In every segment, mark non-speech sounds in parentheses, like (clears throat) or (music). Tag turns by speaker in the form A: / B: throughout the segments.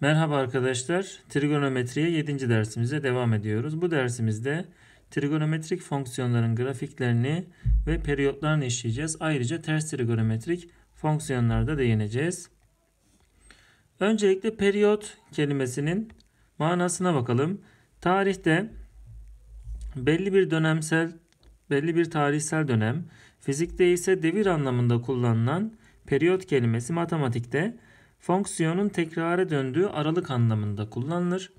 A: Merhaba arkadaşlar. Trigonometriye 7. dersimize devam ediyoruz. Bu dersimizde trigonometrik fonksiyonların grafiklerini ve periyotlarını işleyeceğiz. Ayrıca ters trigonometrik fonksiyonlarda değineceğiz. Öncelikle periyot kelimesinin manasına bakalım. Tarihte belli bir dönemsel, belli bir tarihsel dönem, fizikte ise devir anlamında kullanılan periyot kelimesi matematikte fonksiyonun tekrara döndüğü aralık anlamında kullanılır.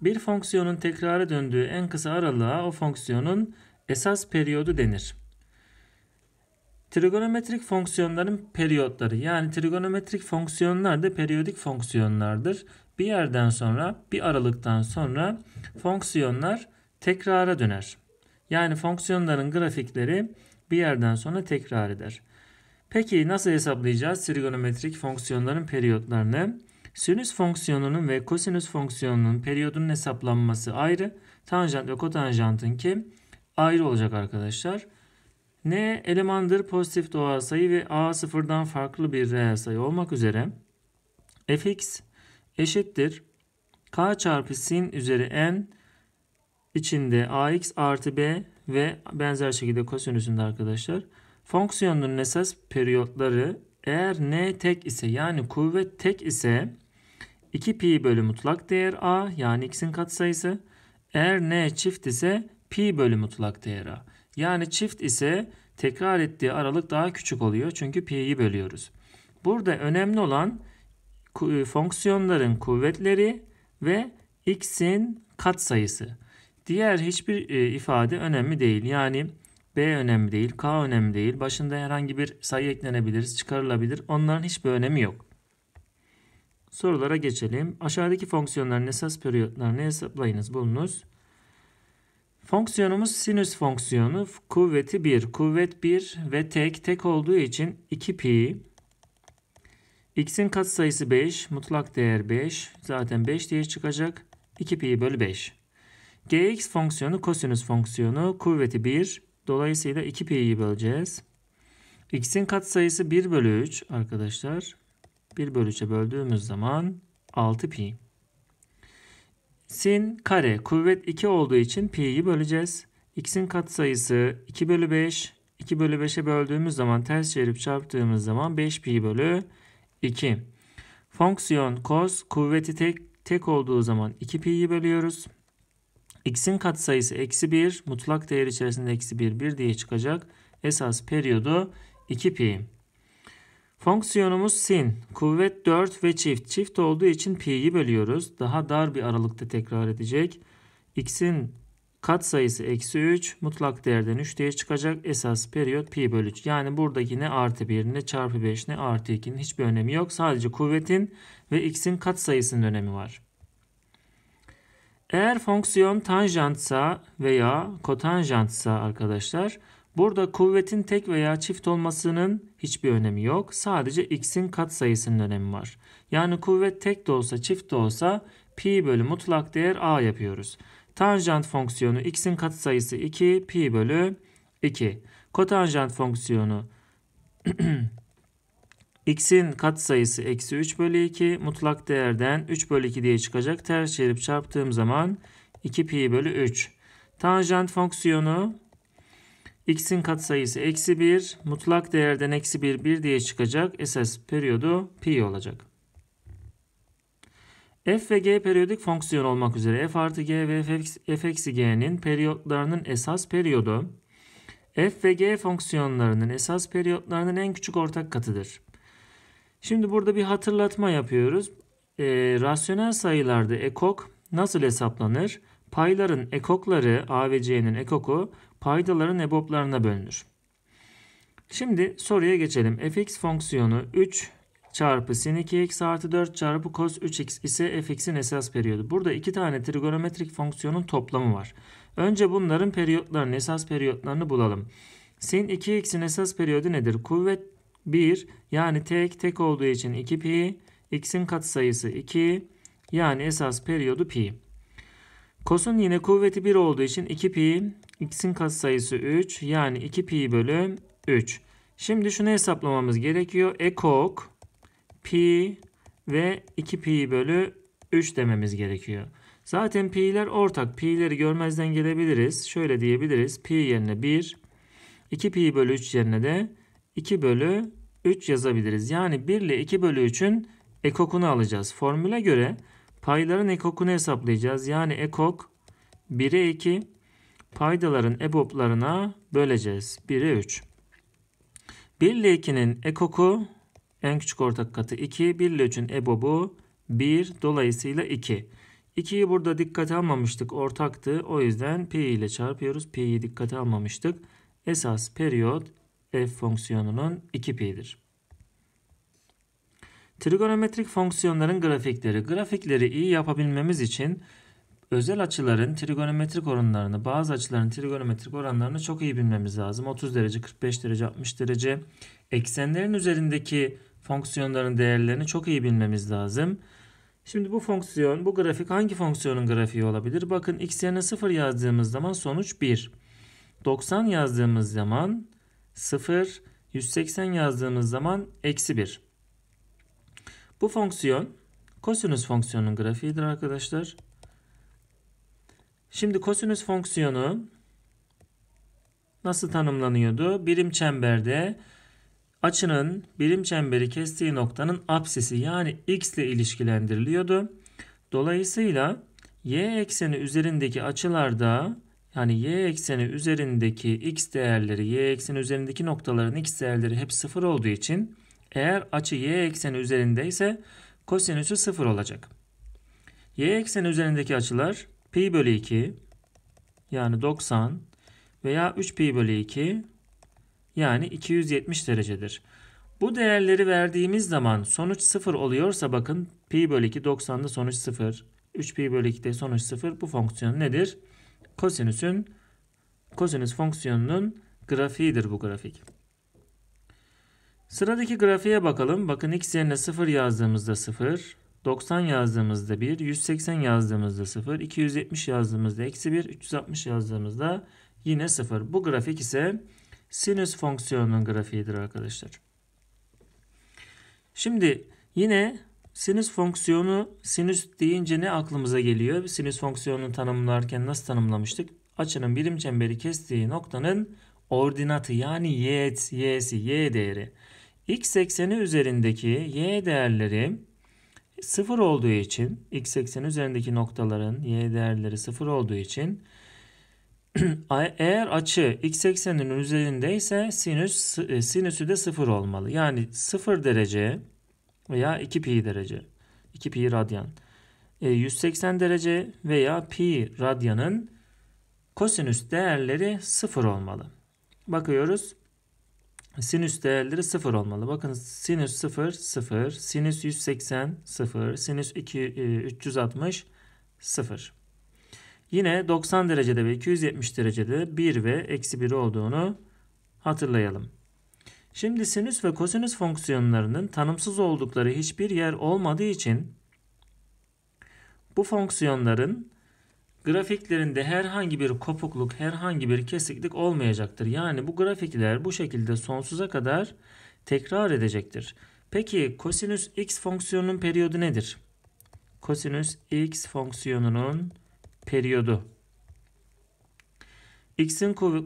A: Bir fonksiyonun tekrara döndüğü en kısa aralığa o fonksiyonun esas periyodu denir. Trigonometrik fonksiyonların periyotları yani trigonometrik fonksiyonlar da periyodik fonksiyonlardır. Bir yerden sonra bir aralıktan sonra fonksiyonlar tekrara döner. Yani fonksiyonların grafikleri bir yerden sonra tekrar eder. Peki nasıl hesaplayacağız trigonometrik fonksiyonların periyotlarını? Sinüs fonksiyonunun ve kosinüs fonksiyonunun periyodunun hesaplanması ayrı. Tanjant ve kotanjantın ki ayrı olacak arkadaşlar. N elemandır pozitif doğal sayı ve A sıfırdan farklı bir reel sayı olmak üzere fx eşittir k çarpı sin üzeri n içinde ax artı b ve benzer şekilde kosinüsünde arkadaşlar Fonksiyonların esas periyotları eğer n tek ise yani kuvvet tek ise 2 pi bölü mutlak değer a yani x'in katsayısı. Eğer n çift ise pi bölü mutlak değer a. Yani çift ise tekrar ettiği aralık daha küçük oluyor çünkü pi'yi bölüyoruz. Burada önemli olan e, fonksiyonların kuvvetleri ve x'in katsayısı. Diğer hiçbir e, ifade önemli değil. Yani B önemli değil, K önemli değil. Başında herhangi bir sayı eklenebilir, çıkarılabilir. Onların hiçbir önemi yok. Sorulara geçelim. Aşağıdaki fonksiyonların esas periyotlarını hesaplayınız, bulunuz. Fonksiyonumuz sinüs fonksiyonu kuvveti 1. Kuvvet 1 ve tek. Tek olduğu için 2 pi. X'in katsayısı 5. Mutlak değer 5. Zaten 5 diye çıkacak. 2 pi bölü 5. Gx fonksiyonu kosinüs fonksiyonu kuvveti 1. Dolayısıyla 2pi'yi böleceğiz. X'in katsayısı 1 bölü 3 arkadaşlar. 1 bölü 3'e böldüğümüz zaman 6pi. Sin kare kuvvet 2 olduğu için pi'yi böleceğiz. X'in katsayısı 2 bölü 5. 2 bölü 5'e böldüğümüz zaman ters çevirip çarptığımız zaman 5pi bölü 2. Fonksiyon cos kuvveti tek, tek olduğu zaman 2pi'yi bölüyoruz x'in katsayısı eksi 1 mutlak değer içerisinde eksi 1 1 diye çıkacak. Esas periyodu 2 pi. Fonksiyonumuz sin. Kuvvet 4 ve çift. Çift olduğu için pi'yi bölüyoruz. Daha dar bir aralıkta tekrar edecek. x'in kat sayısı eksi 3 mutlak değerden 3 diye çıkacak. Esas periyot pi bölü 3. Yani buradaki ne artı 1 ne çarpı 5 ne artı 2'nin hiçbir önemi yok. Sadece kuvvetin ve x'in kat sayısının önemi var. Eğer fonksiyon tanjantsa veya kotanjantsa arkadaşlar burada kuvvetin tek veya çift olmasının hiçbir önemi yok. Sadece x'in katsayısının önemi var. Yani kuvvet tek de olsa çift de olsa pi bölü mutlak değer a yapıyoruz. Tanjant fonksiyonu x'in katsayısı 2 pi bölü 2. Kotanjant fonksiyonu (clears throat) x'in kat sayısı eksi 3 bölü 2 mutlak değerden 3 bölü 2 diye çıkacak. Ters çevirip çarptığım zaman 2 pi bölü 3. Tanjant fonksiyonu x'in kat sayısı eksi 1 mutlak değerden eksi 1 1 diye çıkacak. Esas periyodu pi olacak. F ve G periyodik fonksiyon olmak üzere F artı G ve F eksi G'nin periyotlarının esas periyodu F ve G fonksiyonlarının esas periyotlarının en küçük ortak katıdır. Şimdi burada bir hatırlatma yapıyoruz. E, rasyonel sayılarda ekok nasıl hesaplanır? Payların ekokları A ve C'nin ekoku paydaların eboplarına bölünür. Şimdi soruya geçelim. fx fonksiyonu 3 çarpı sin 2x artı 4 çarpı cos 3x ise fx'in esas periyodu. Burada iki tane trigonometrik fonksiyonun toplamı var. Önce bunların periyotlarını, esas periyotlarını bulalım. Sin 2x'in esas periyodu nedir? Kuvvet 1 yani tek tek olduğu için 2 pi x'in katsayısı 2 yani esas periyodu pi. Kosun yine kuvveti 1 olduğu için 2 pi x'in katsayısı 3 yani 2 pi bölü 3. Şimdi şunu hesaplamamız gerekiyor. Ekok pi ve 2 pi bölü 3 dememiz gerekiyor. Zaten pi'ler ortak. Pi'leri görmezden gelebiliriz. Şöyle diyebiliriz. Pi yerine 1, 2 pi bölü 3 yerine de 2 bölü 3 yazabiliriz. Yani 1 ile 2 bölü 3'ün ekokunu alacağız. Formüle göre payların ekokunu hesaplayacağız. Yani ekok 1'e 2 paydaların eboplarına böleceğiz. 1'e 3. 1 ile 2'nin ekoku en küçük ortak katı 2. 1 ile 3'ün ebobu 1. Dolayısıyla 2. 2'yi burada dikkate almamıştık. Ortaktı. O yüzden pi ile çarpıyoruz. Pi'yi dikkate almamıştık. Esas periyot f fonksiyonunun 2pi'dir. Trigonometrik fonksiyonların grafikleri. Grafikleri iyi yapabilmemiz için özel açıların trigonometrik oranlarını, bazı açıların trigonometrik oranlarını çok iyi bilmemiz lazım. 30 derece, 45 derece, 60 derece. Eksenlerin üzerindeki fonksiyonların değerlerini çok iyi bilmemiz lazım. Şimdi bu fonksiyon, bu grafik hangi fonksiyonun grafiği olabilir? Bakın x yerine 0 yazdığımız zaman sonuç 1. 90 yazdığımız zaman 0, 180 yazdığımız zaman eksi 1. Bu fonksiyon kosinüs fonksiyonunun grafiğidir arkadaşlar. Şimdi kosinüs fonksiyonu nasıl tanımlanıyordu? Birim çemberde açının birim çemberi kestiği noktanın apsisi yani x ile ilişkilendiriliyordu. Dolayısıyla y ekseni üzerindeki açılarda yani y ekseni üzerindeki x değerleri, y ekseni üzerindeki noktaların x değerleri hep sıfır olduğu için eğer açı y ekseni üzerindeyse kosinüsü sıfır olacak. Y ekseni üzerindeki açılar pi bölü 2 yani 90 veya 3 pi bölü 2 yani 270 derecedir. Bu değerleri verdiğimiz zaman sonuç sıfır oluyorsa bakın pi bölü 2 90'da sonuç sıfır, 3 pi bölü 2'de sonuç sıfır. Bu fonksiyon nedir? kosinüsün kosinüs fonksiyonunun grafiğidir bu grafik. Sıradaki grafiğe bakalım. Bakın x yerine 0 yazdığımızda 0, 90 yazdığımızda 1, 180 yazdığımızda 0, 270 yazdığımızda eksi 1, 360 yazdığımızda yine 0. Bu grafik ise sinüs fonksiyonunun grafiğidir arkadaşlar. Şimdi yine Sinüs fonksiyonu sinüs deyince ne aklımıza geliyor? Sinüs fonksiyonunu tanımlarken nasıl tanımlamıştık? Açının birim çemberi kestiği noktanın ordinatı yani y'si, y'si, y değeri. x ekseni üzerindeki y değerleri sıfır olduğu için x ekseni üzerindeki noktaların y değerleri sıfır olduğu için (clears throat) eğer açı x ekseninin üzerindeyse sinüs e, sinüsü de sıfır olmalı. Yani sıfır derece veya 2 pi derece. 2 pi radyan. E, 180 derece veya pi radyanın kosinüs değerleri 0 olmalı. Bakıyoruz. Sinüs değerleri 0 olmalı. Bakın sinüs 0 0, sinüs 180 0, sinüs 2 360 0. Yine 90 derecede ve 270 derecede 1 ve eksi 1 olduğunu hatırlayalım. Şimdi sinüs ve kosinüs fonksiyonlarının tanımsız oldukları hiçbir yer olmadığı için bu fonksiyonların grafiklerinde herhangi bir kopukluk, herhangi bir kesiklik olmayacaktır. Yani bu grafikler bu şekilde sonsuza kadar tekrar edecektir. Peki kosinüs x fonksiyonunun periyodu nedir? Kosinüs x fonksiyonunun periyodu X'in kuvve,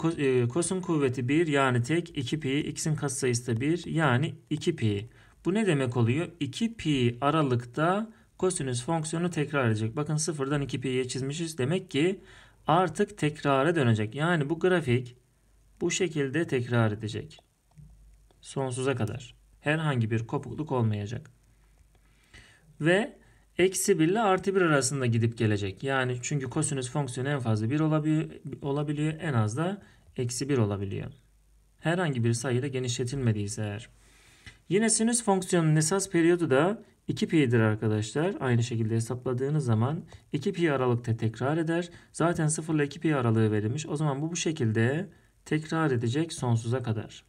A: e, kuvveti 1 yani tek 2 pi. X'in katsayısı da 1 yani 2 pi. Bu ne demek oluyor? 2 pi aralıkta kosinüs fonksiyonu tekrar edecek. Bakın sıfırdan 2 pi'ye çizmişiz. Demek ki artık tekrara dönecek. Yani bu grafik bu şekilde tekrar edecek. Sonsuza kadar. Herhangi bir kopukluk olmayacak. Ve eksi 1 ile artı 1 arasında gidip gelecek. Yani çünkü kosinüs fonksiyonu en fazla 1 olabiliyor en az da eksi 1 olabiliyor. Herhangi bir sayıyla genişletilmediyse eğer. Yine sinüs fonksiyonunun esas periyodu da 2pi'dir arkadaşlar. Aynı şekilde hesapladığınız zaman 2pi aralıkta tekrar eder. Zaten 0 ile 2pi aralığı verilmiş. O zaman bu bu şekilde tekrar edecek sonsuza kadar.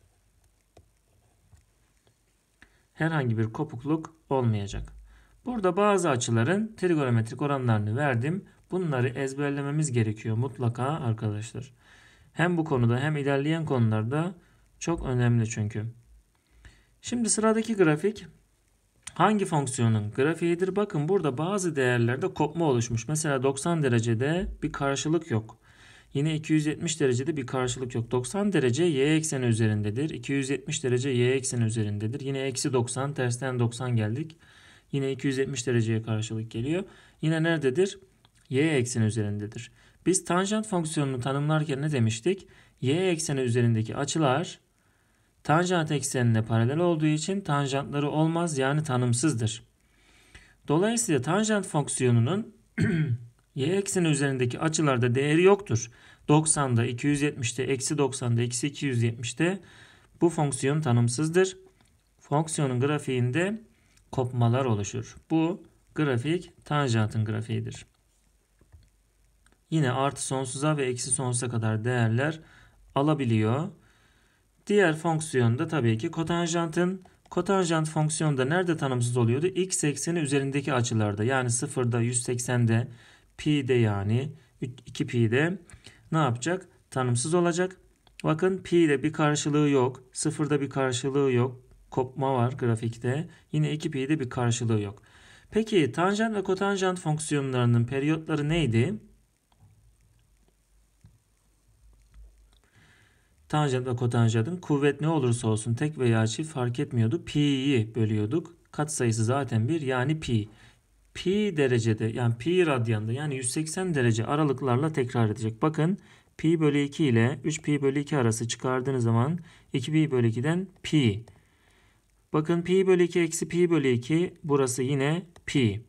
A: Herhangi bir kopukluk olmayacak. Burada bazı açıların trigonometrik oranlarını verdim. Bunları ezberlememiz gerekiyor mutlaka arkadaşlar. Hem bu konuda hem ilerleyen konularda çok önemli çünkü. Şimdi sıradaki grafik hangi fonksiyonun grafiğidir? Bakın burada bazı değerlerde kopma oluşmuş. Mesela 90 derecede bir karşılık yok. Yine 270 derecede bir karşılık yok. 90 derece y ekseni üzerindedir. 270 derece y ekseni üzerindedir. Yine eksi 90 tersten 90 geldik. Yine 270 dereceye karşılık geliyor. Yine nerededir? Y ekseni üzerindedir. Biz tanjant fonksiyonunu tanımlarken ne demiştik? Y ekseni üzerindeki açılar tanjant eksenine paralel olduğu için tanjantları olmaz yani tanımsızdır. Dolayısıyla tanjant fonksiyonunun (clears throat) y ekseni üzerindeki açılarda değeri yoktur. 90'da, 270'te, eksi 90'da, eksi 270'te bu fonksiyon tanımsızdır. Fonksiyonun grafiğinde kopmalar oluşur. Bu grafik tanjantın grafiğidir. Yine artı sonsuza ve eksi sonsuza kadar değerler alabiliyor. Diğer fonksiyonda tabii ki kotanjantın kotanjant fonksiyonda nerede tanımsız oluyordu? X ekseni üzerindeki açılarda yani 0'da 180'de pi'de yani 2 pi'de ne yapacak? Tanımsız olacak. Bakın pi'de bir karşılığı yok. 0'da bir karşılığı yok kopma var grafikte. Yine 2pi'de bir karşılığı yok. Peki tanjant ve kotanjant fonksiyonlarının periyotları neydi? Tanjant ve kotanjantın kuvvet ne olursa olsun tek veya çift fark etmiyordu. Pi'yi bölüyorduk. sayısı zaten 1 yani pi. Pi derecede yani pi radyanda yani 180 derece aralıklarla tekrar edecek. Bakın pi bölü 2 ile 3 pi bölü 2 arası çıkardığınız zaman 2 pi bölü 2'den pi Bakın pi bölü 2 eksi pi bölü 2 burası yine pi.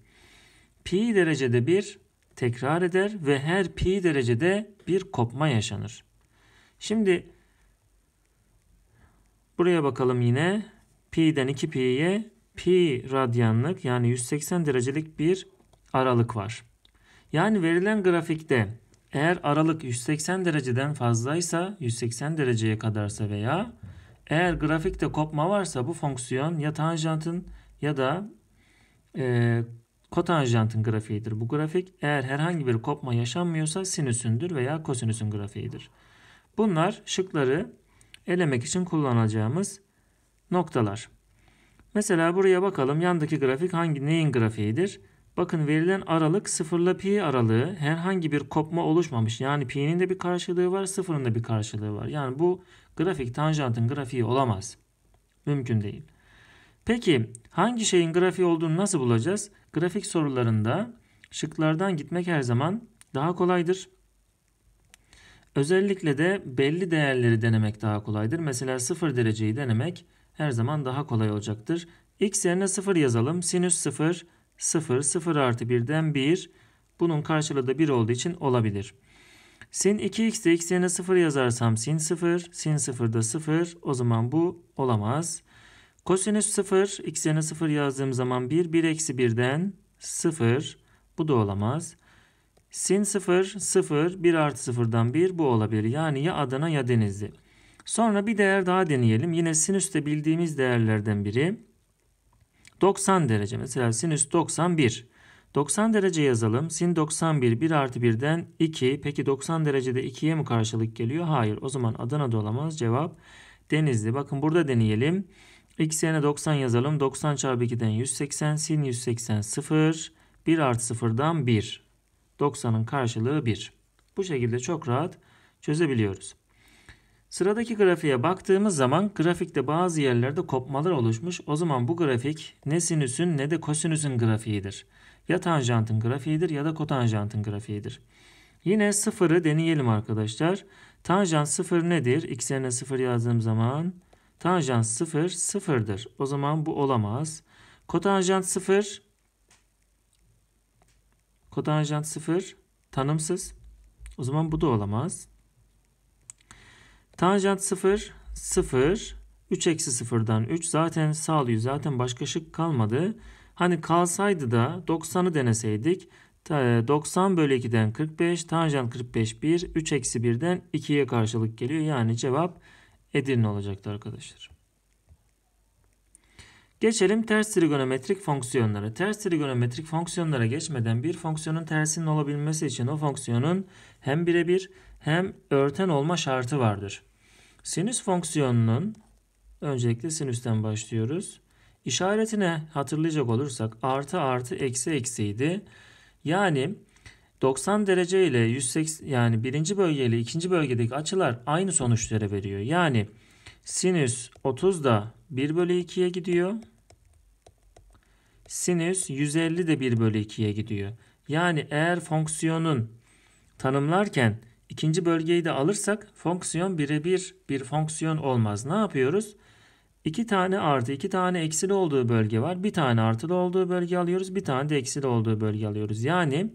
A: Pi derecede bir tekrar eder ve her pi derecede bir kopma yaşanır. Şimdi buraya bakalım yine pi'den 2 pi'ye pi radyanlık yani 180 derecelik bir aralık var. Yani verilen grafikte eğer aralık 180 dereceden fazlaysa 180 dereceye kadarsa veya eğer grafikte kopma varsa bu fonksiyon ya tanjantın ya da e, kotanjantın grafiğidir. Bu grafik eğer herhangi bir kopma yaşanmıyorsa sinüsündür veya kosinüsün grafiğidir. Bunlar şıkları elemek için kullanacağımız noktalar. Mesela buraya bakalım yandaki grafik hangi neyin grafiğidir? Bakın verilen aralık sıfırla pi aralığı herhangi bir kopma oluşmamış. Yani pi'nin de bir karşılığı var sıfırın da bir karşılığı var. Yani bu grafik tanjantın grafiği olamaz. Mümkün değil. Peki hangi şeyin grafiği olduğunu nasıl bulacağız? Grafik sorularında şıklardan gitmek her zaman daha kolaydır. Özellikle de belli değerleri denemek daha kolaydır. Mesela 0 dereceyi denemek her zaman daha kolay olacaktır. X yerine 0 yazalım. Sinüs 0, 0, 0 artı 1'den 1. Bunun karşılığı da 1 olduğu için olabilir. Sin 2x'de x yerine 0 yazarsam sin 0, sin 0 da 0. O zaman bu olamaz. Kosinüs 0, x yerine 0 yazdığım zaman 1, 1 eksi 1'den 0. Bu da olamaz. Sin 0, 0, 1 artı 0'dan 1 bu olabilir. Yani ya Adana ya Denizli. Sonra bir değer daha deneyelim. Yine sinüs de bildiğimiz değerlerden biri. 90 derece mesela sinüs 91. 90 derece yazalım. Sin 91 1 artı 1'den 2. Peki 90 derecede 2'ye mi karşılık geliyor? Hayır. O zaman Adana'da olamaz. Cevap Denizli. Bakın burada deneyelim. X yerine 90 yazalım. 90 çarpı 2'den 180. Sin 180 0. 1 artı 0'dan 1. 90'ın karşılığı 1. Bu şekilde çok rahat çözebiliyoruz. Sıradaki grafiğe baktığımız zaman grafikte bazı yerlerde kopmalar oluşmuş. O zaman bu grafik ne sinüsün ne de kosinüsün grafiğidir. Ya tanjantın grafiğidir ya da kotanjantın grafiğidir. Yine sıfırı deneyelim arkadaşlar. Tanjant sıfır nedir? X yerine sıfır yazdığım zaman tanjant sıfır sıfırdır. O zaman bu olamaz. Kotanjant sıfır kotanjant sıfır tanımsız. O zaman bu da olamaz. Tanjant 0, 0, 3 eksi 0'dan 3 zaten sağlıyor. Zaten başka şık kalmadı. Hani kalsaydı da 90'ı deneseydik 90 e, bölü 2'den 45 tanjant 45 1 3 eksi 1'den 2'ye karşılık geliyor. Yani cevap Edirne olacaktı arkadaşlar. Geçelim ters trigonometrik fonksiyonlara. Ters trigonometrik fonksiyonlara geçmeden bir fonksiyonun tersinin olabilmesi için o fonksiyonun hem birebir hem örten olma şartı vardır. Sinüs fonksiyonunun öncelikle sinüsten başlıyoruz. İşaretine hatırlayacak olursak artı artı eksi eksiydi. Yani 90 derece ile 180 yani birinci bölge ile ikinci bölgedeki açılar aynı sonuçları veriyor. Yani sinüs 30 da 1 bölü 2'ye gidiyor. Sinüs 150 de 1 bölü 2'ye gidiyor. Yani eğer fonksiyonun tanımlarken İkinci bölgeyi de alırsak fonksiyon birebir bir fonksiyon olmaz. Ne yapıyoruz? 2 tane artı 2 tane eksili olduğu bölge var. Bir tane artılı olduğu bölge alıyoruz. Bir tane de eksili olduğu bölge alıyoruz. Yani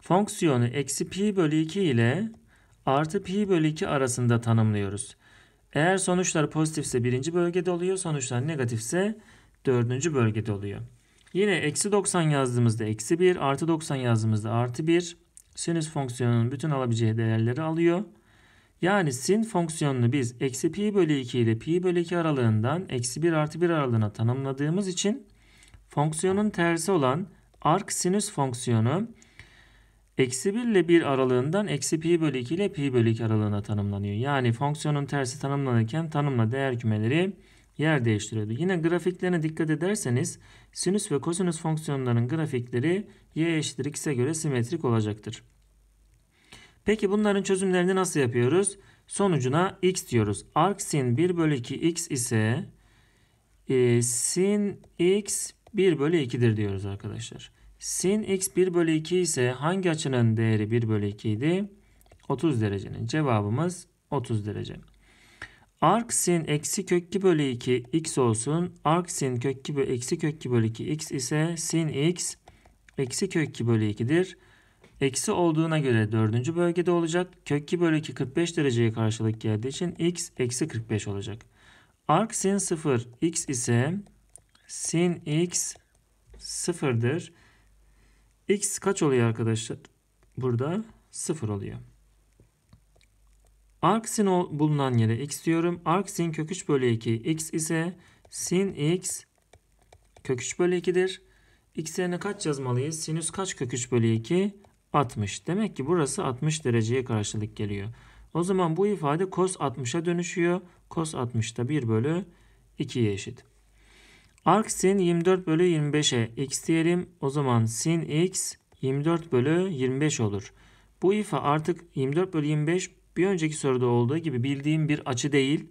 A: fonksiyonu eksi pi bölü 2 ile artı pi bölü 2 arasında tanımlıyoruz. Eğer sonuçlar pozitifse birinci bölgede oluyor. Sonuçlar negatifse dördüncü bölgede oluyor. Yine eksi 90 yazdığımızda eksi 1 artı 90 yazdığımızda artı 1 Sinüs fonksiyonunun bütün alabileceği değerleri alıyor. Yani sin fonksiyonunu biz eksi pi bölü 2 ile pi bölü 2 aralığından eksi 1 artı 1 aralığına tanımladığımız için fonksiyonun tersi olan arc sinüs fonksiyonu eksi 1 ile 1 aralığından eksi pi bölü 2 ile pi bölü 2 aralığına tanımlanıyor. Yani fonksiyonun tersi tanımlanırken tanımla değer kümeleri yer değiştiriyordu. Yine grafiklerine dikkat ederseniz sinüs ve kosinüs fonksiyonlarının grafikleri y eşittir x'e göre simetrik olacaktır. Peki bunların çözümlerini nasıl yapıyoruz? Sonucuna x diyoruz. Arksin sin 1 bölü 2 x ise e, sin x 1 bölü 2'dir diyoruz arkadaşlar. Sin x 1 bölü 2 ise hangi açının değeri 1 bölü 2 idi? 30 derecenin. Cevabımız 30 derece. Arc eksi kök 2 bölü 2 x olsun. Arc kök 2 bölü eksi kök 2 bölü 2 x ise sin x eksi kök 2 bölü 2'dir. Eksi olduğuna göre dördüncü bölgede olacak. Kök 2 bölü 2 45 dereceye karşılık geldiği için x eksi 45 olacak. Arc 0 x ise sin x 0'dır. x kaç oluyor arkadaşlar? Burada 0 oluyor. Arc sin bulunan yere x diyorum. Arc sin kök 3 bölü 2 x ise sin x kök 3 bölü 2'dir. X yerine kaç yazmalıyız? Sinüs kaç kök 3 bölü 2? 60. Demek ki burası 60 dereceye karşılık geliyor. O zaman bu ifade cos 60'a dönüşüyor. Cos 60'da 1 bölü 2'ye eşit. Arc sin 24 bölü 25'e x diyelim. O zaman sin x 24 bölü 25 olur. Bu ifa artık 24 bölü 25 bir önceki soruda olduğu gibi bildiğim bir açı değil.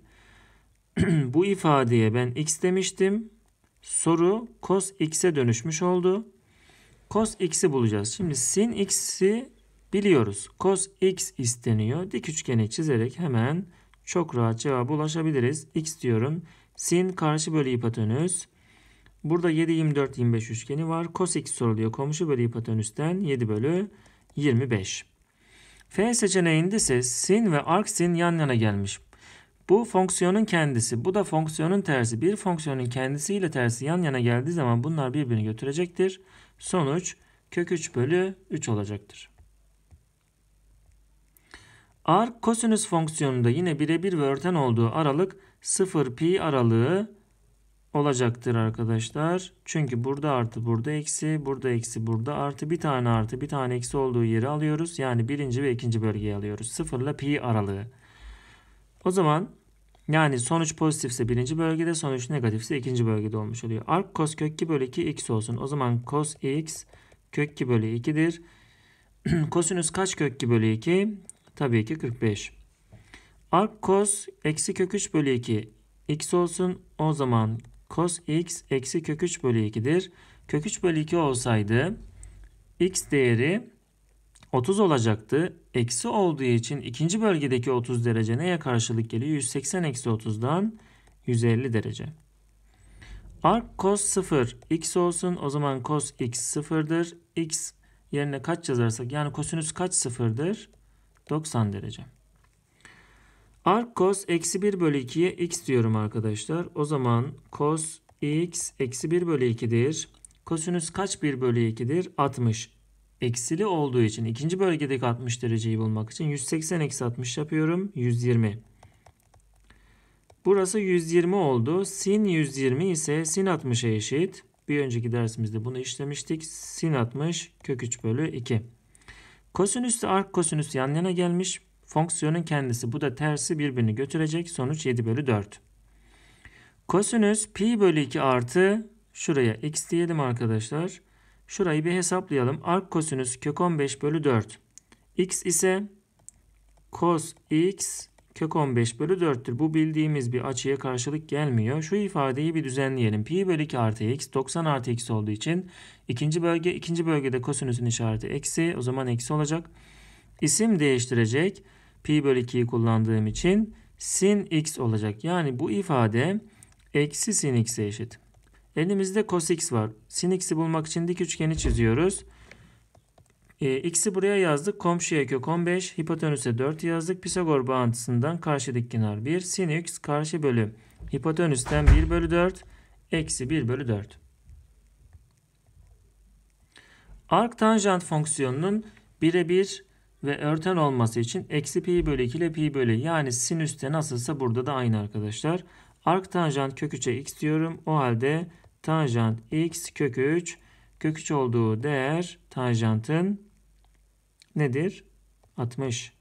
A: (clears throat) Bu ifadeye ben x demiştim. Soru cos x'e dönüşmüş oldu. Cos x'i bulacağız. Şimdi sin x'i biliyoruz. Cos x isteniyor. Dik üçgeni çizerek hemen çok rahat cevaba ulaşabiliriz. X diyorum. Sin karşı bölü hipotenüs. Burada 7, 24, 25 üçgeni var. Cos x soruluyor. Komşu bölü hipotenüsten 7 bölü 25. F seçeneğinde ise sin ve arcsin yan yana gelmiş. Bu fonksiyonun kendisi, bu da fonksiyonun tersi. Bir fonksiyonun kendisiyle tersi yan yana geldiği zaman bunlar birbirini götürecektir. Sonuç kök 3 bölü 3 olacaktır. R kosinüs fonksiyonunda yine birebir ve örten olduğu aralık 0 pi aralığı olacaktır arkadaşlar. Çünkü burada artı burada eksi burada eksi burada artı bir tane artı bir tane eksi olduğu yeri alıyoruz. Yani birinci ve ikinci bölgeyi alıyoruz. Sıfırla pi aralığı. O zaman yani sonuç pozitifse birinci bölgede sonuç negatifse ikinci bölgede olmuş oluyor. Ark cos kök 2 bölü 2 x olsun. O zaman cos x kök 2 bölü 2'dir. (clears throat) Kosinüs kaç kök 2 bölü 2? Tabii ki 45. Ark cos eksi kök 3 bölü 2 x olsun. O zaman cos x eksi kök 3 bölü 2'dir. Kök 3 bölü 2 olsaydı x değeri 30 olacaktı. Eksi olduğu için ikinci bölgedeki 30 derece neye karşılık geliyor? 180 eksi 30'dan 150 derece. Arc cos 0 x olsun. O zaman cos x 0'dır. x yerine kaç yazarsak yani kosinüs kaç 0'dır? 90 derece. Arc cos eksi 1 bölü 2'ye x diyorum arkadaşlar. O zaman cos x eksi 1 bölü 2'dir. Kosinüs kaç 1 bölü 2'dir? 60. Eksili olduğu için ikinci bölgedeki 60 dereceyi bulmak için 180 eksi 60 yapıyorum. 120. Burası 120 oldu. Sin 120 ise sin 60'a eşit. Bir önceki dersimizde bunu işlemiştik. Sin 60 kök 3 bölü 2. Kosinüs ile ark kosinüs yan yana gelmiş. Fonksiyonun kendisi bu da tersi birbirini götürecek. Sonuç 7 bölü 4. Kosinüs pi bölü 2 artı şuraya x diyelim arkadaşlar. Şurayı bir hesaplayalım. Ark kosinüs kök 15 bölü 4. x ise cos x kök 15 bölü 4'tür. Bu bildiğimiz bir açıya karşılık gelmiyor. Şu ifadeyi bir düzenleyelim. Pi bölü 2 artı x 90 artı x olduğu için ikinci bölge ikinci bölgede kosinüsün işareti eksi o zaman eksi olacak. İsim değiştirecek pi bölü 2'yi kullandığım için sin x olacak. Yani bu ifade eksi sin x'e eşit. Elimizde cos x var. Sin x'i bulmak için dik üçgeni çiziyoruz. E, x'i buraya yazdık. Komşuya kök 15, hipotenüse 4 yazdık. Pisagor bağıntısından karşı dik kenar 1. Sin x karşı bölü hipotenüsten 1 bölü 4 eksi 1 bölü 4. arktanjant fonksiyonunun birebir ve örten olması için eksi pi bölü 2 ile pi bölü yani sinüste de nasılsa burada da aynı arkadaşlar. Ark tanjant kök 3'e x diyorum. O halde tanjant x kök 3 kök 3 olduğu değer tanjantın nedir? 60.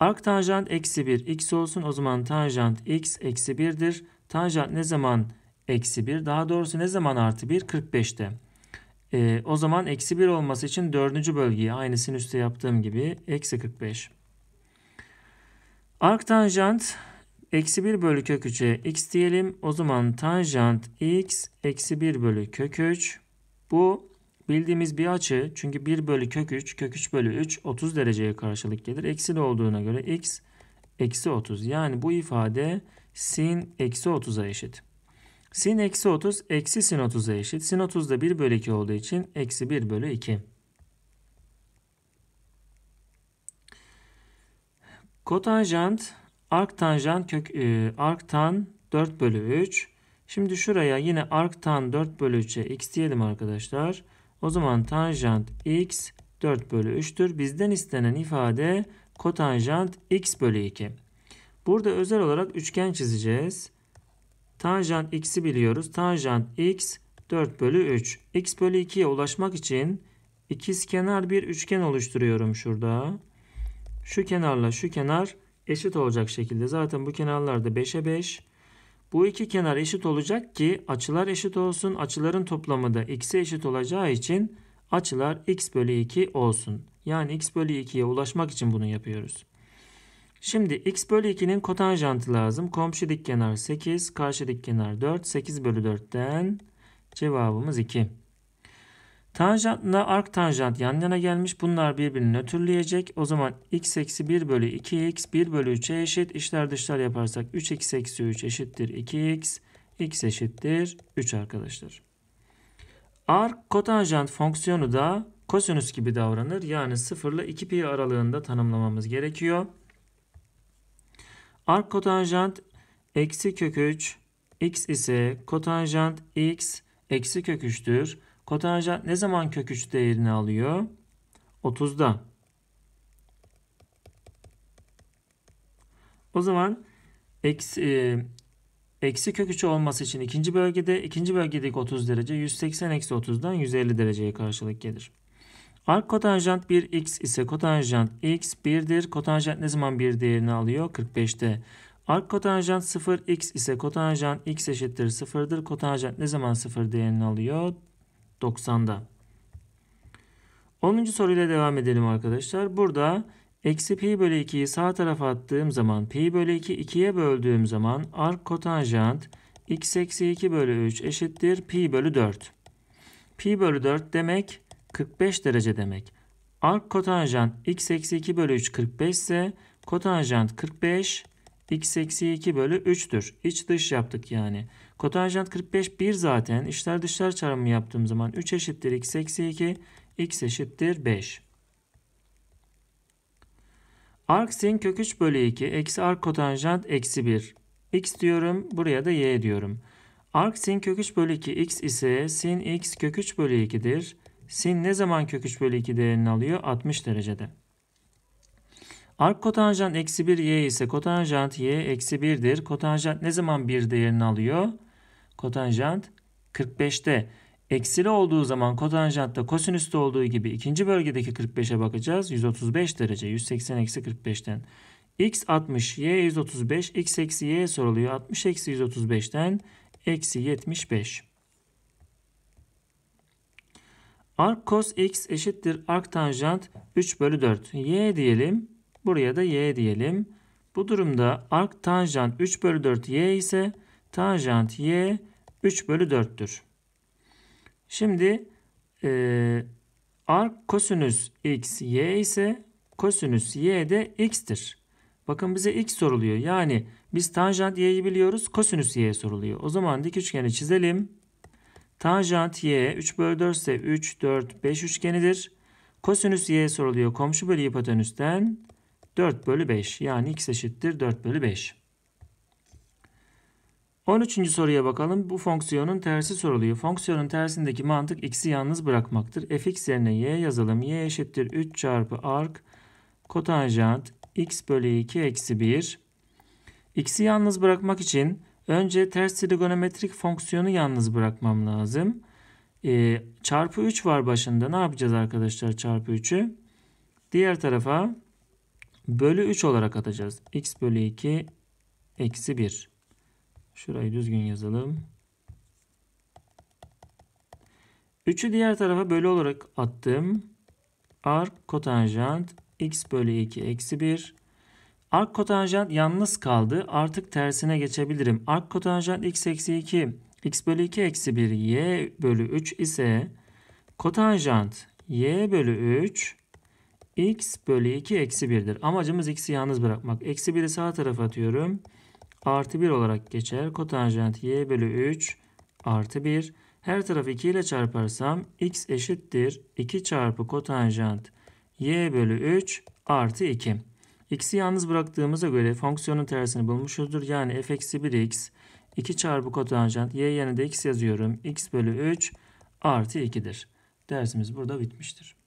A: Ark tanjant eksi 1 x olsun. O zaman tanjant x eksi 1'dir. Tanjant ne zaman eksi 1? Daha doğrusu ne zaman artı 1? 45'te. E, o zaman eksi 1 olması için dördüncü bölgeyi aynı sinüste yaptığım gibi eksi 45. Ark tanjant eksi 1 bölü kök 3'e x diyelim. O zaman tanjant x eksi 1 bölü kök 3. Bu bildiğimiz bir açı. Çünkü 1 bölü kök 3 kök 3 bölü 3 30 dereceye karşılık gelir. eksi de olduğuna göre x eksi 30. Yani bu ifade sin eksi 30'a eşit. Sin eksi 30 eksi sin 30'a eşit. Sin 30 da 1 bölü 2 olduğu için eksi 1 bölü 2. Kotanjant arktanjant kök e, arktan 4 bölü 3. Şimdi şuraya yine arktan 4 bölü 3'e x diyelim arkadaşlar. O zaman tanjant x 4 bölü 3'tür. Bizden istenen ifade kotanjant x bölü 2. Burada özel olarak üçgen çizeceğiz. Tanjant x'i biliyoruz. Tanjant x 4 bölü 3. x bölü 2'ye ulaşmak için ikizkenar bir üçgen oluşturuyorum şurada. Şu kenarla şu kenar eşit olacak şekilde. Zaten bu kenarlar da 5'e 5. Bu iki kenar eşit olacak ki açılar eşit olsun. Açıların toplamı da x'e eşit olacağı için açılar x bölü 2 olsun. Yani x bölü 2'ye ulaşmak için bunu yapıyoruz. Şimdi x bölü 2'nin kotanjantı lazım. Komşu dik kenar 8, karşı dik kenar 4. 8 bölü 4'ten cevabımız 2. Tanjantla ark tanjant yan yana gelmiş. Bunlar birbirini nötrleyecek. O zaman x eksi 1 bölü 2x 1 bölü 3'e eşit. İşler dışlar yaparsak 3x eksi 3 eşittir 2x. x eşittir 3 arkadaşlar. Ark kotanjant fonksiyonu da kosinüs gibi davranır. Yani 0 ile 2 pi aralığında tanımlamamız gerekiyor. Ark kotanjant eksi kök 3 x ise kotanjant x eksi kök 3'tür. Kotanjant ne zaman kök 3 değerini alıyor? 30'da. O zaman eksi, e, eksi kök 3 olması için ikinci bölgede ikinci bölgedeki 30 derece 180 eksi 30'dan 150 dereceye karşılık gelir. Ark kotanjant bir x ise kotanjant x 1'dir. Kotanjant ne zaman bir değerini alıyor? 45'te. Ark kotanjant 0 x ise kotanjant x eşittir 0'dır. Kotanjant ne zaman 0 değerini alıyor? 90'da. 10. soruyla devam edelim arkadaşlar. Burada eksi pi bölü 2'yi sağ tarafa attığım zaman pi bölü 2 2'ye böldüğüm zaman ark kotanjant x eksi 2 bölü 3 eşittir pi bölü 4. Pi bölü 4 demek 45 derece demek. Ark kotanjant x eksi 2 bölü 3 45 ise kotanjant 45 x eksi 2 bölü 3'tür. İç dış yaptık yani. Kotanjant 45 1 zaten. İçler dışlar çarpımı yaptığım zaman 3 eşittir x eksi 2 x eşittir 5. Arc sin kök 3 bölü 2 eksi arc kotanjant eksi 1. X diyorum buraya da y diyorum. Arc sin kök 3 bölü 2 x ise sin x kök 3 bölü 2'dir. Sin ne zaman kök 3 bölü 2 değerini alıyor? 60 derecede. Ark kotanjant eksi 1 y ise kotanjant y eksi 1'dir. Kotanjant ne zaman 1 değerini alıyor? Kotanjant 45'te. Eksili olduğu zaman kotanjantta kosinüste olduğu gibi ikinci bölgedeki 45'e bakacağız. 135 derece. 180 eksi 45'ten. x 60, y 135, x eksi y soruluyor. 60 eksi 135'ten eksi 75. Arc cos x eşittir ark tanjant 3 bölü 4. Y diyelim. Buraya da y diyelim. Bu durumda ark tanjant 3 bölü 4 y ise tanjant y 3 bölü 4'tür. Şimdi e, ark kosinüs x y ise kosinüs y de x'tir. Bakın bize x soruluyor. Yani biz tanjant y'yi biliyoruz. Kosinüs y soruluyor. O zaman dik üçgeni çizelim. Tanjant y 3 bölü 4 ise 3, 4, 5 üçgenidir. Kosinüs y soruluyor. Komşu bölü hipotenüsten 4 bölü 5. Yani x eşittir 4 bölü 5. 13. soruya bakalım. Bu fonksiyonun tersi soruluyor. Fonksiyonun tersindeki mantık x'i yalnız bırakmaktır. fx yerine y yazalım. y eşittir 3 çarpı arc kotanjant x bölü 2 eksi 1. x'i yalnız bırakmak için Önce ters trigonometrik fonksiyonu yalnız bırakmam lazım. E, çarpı 3 var başında. Ne yapacağız arkadaşlar çarpı 3'ü? Diğer tarafa bölü 3 olarak atacağız. x bölü 2 eksi 1. Şurayı düzgün yazalım. 3'ü diğer tarafa bölü olarak attım. Ark kotanjant x bölü 2 eksi 1 Ark kotanjant yalnız kaldı. Artık tersine geçebilirim. Ark kotanjant x eksi 2 x bölü 2 eksi 1 y bölü 3 ise kotanjant y bölü 3 x bölü 2 eksi 1'dir. Amacımız x'i yalnız bırakmak. Eksi 1'i sağ tarafa atıyorum. Artı 1 olarak geçer. Kotanjant y bölü 3 artı 1. Her tarafı 2 ile çarparsam x eşittir. 2 çarpı kotanjant y bölü 3 artı 2 x'i yalnız bıraktığımıza göre fonksiyonun tersini bulmuşuzdur. Yani f eksi 1x 2 çarpı kotanjant y yerine de x yazıyorum. x bölü 3 artı 2'dir. Dersimiz burada bitmiştir.